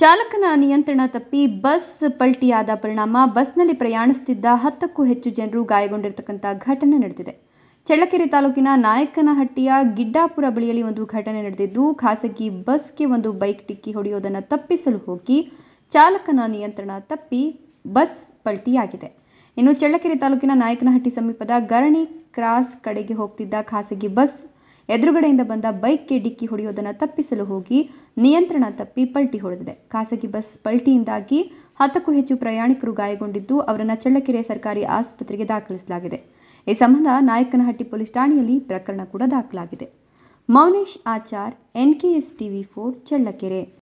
ಚಾಲಕನ ನಿಯಂತ್ರಣ ತಪ್ಪಿ ಬಸ್ ಪಲ್ಟಿಯಾದ ಪರಿಣಾಮ ಬಸ್ನಲ್ಲಿ ಪ್ರಯಾಣಿಸುತ್ತಿದ್ದ ಹತ್ತಕ್ಕೂ ಹೆಚ್ಚು ಜನರು ಗಾಯಗೊಂಡಿರತಕ್ಕಂಥ ಘಟನೆ ನಡೆದಿದೆ ಚಳ್ಳಕೆರೆ ತಾಲೂಕಿನ ನಾಯಕನಹಟ್ಟಿಯ ಗಿಡ್ಡಾಪುರ ಬಳಿಯಲ್ಲಿ ಒಂದು ಘಟನೆ ನಡೆದಿದ್ದು ಖಾಸಗಿ ಬಸ್ಗೆ ಒಂದು ಬೈಕ್ ಟಿಕ್ಕಿ ಹೊಡೆಯುವುದನ್ನು ತಪ್ಪಿಸಲು ಹೋಗಿ ಚಾಲಕನ ನಿಯಂತ್ರಣ ತಪ್ಪಿ ಬಸ್ ಪಲ್ಟಿಯಾಗಿದೆ ಇನ್ನು ಚಳ್ಳಕೆರೆ ತಾಲೂಕಿನ ನಾಯಕನಹಟ್ಟಿ ಸಮೀಪದ ಗರಣಿ ಕ್ರಾಸ್ ಕಡೆಗೆ ಹೋಗ್ತಿದ್ದ ಖಾಸಗಿ ಬಸ್ ಎದುರುಗಡೆಯಿಂದ ಬಂದ ಬೈಕ್ಗೆ ಡಿಕ್ಕಿ ಹೊಡೆಯೋದನ್ನು ತಪ್ಪಿಸಲು ಹೋಗಿ ನಿಯಂತ್ರಣ ತಪ್ಪಿ ಪಲ್ಟಿ ಹೊಡೆದಿದೆ ಖಾಸಗಿ ಬಸ್ ಪಲ್ಟಿಯಿಂದಾಗಿ ಹತ್ತಕ್ಕೂ ಹೆಚ್ಚು ಪ್ರಯಾಣಿಕರು ಗಾಯಗೊಂಡಿದ್ದು ಅವರನ್ನು ಚಳ್ಳಕೆರೆ ಸರ್ಕಾರಿ ಆಸ್ಪತ್ರೆಗೆ ದಾಖಲಿಸಲಾಗಿದೆ ಈ ಸಂಬಂಧ ನಾಯಕನಹಟ್ಟಿ ಪೊಲೀಸ್ ಠಾಣೆಯಲ್ಲಿ ಪ್ರಕರಣ ಕೂಡ ದಾಖಲಾಗಿದೆ Mounesh Achar NKS TV four Challakere